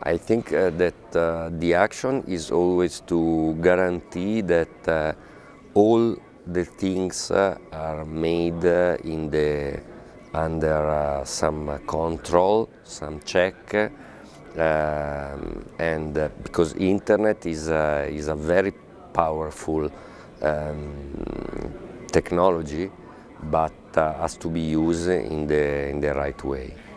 I think uh, that uh, the action is always to guarantee that uh, all the things are made in the under some control, some check, um, and uh, because internet is a, is a very powerful um, technology but uh, has to be used in the, in the right way.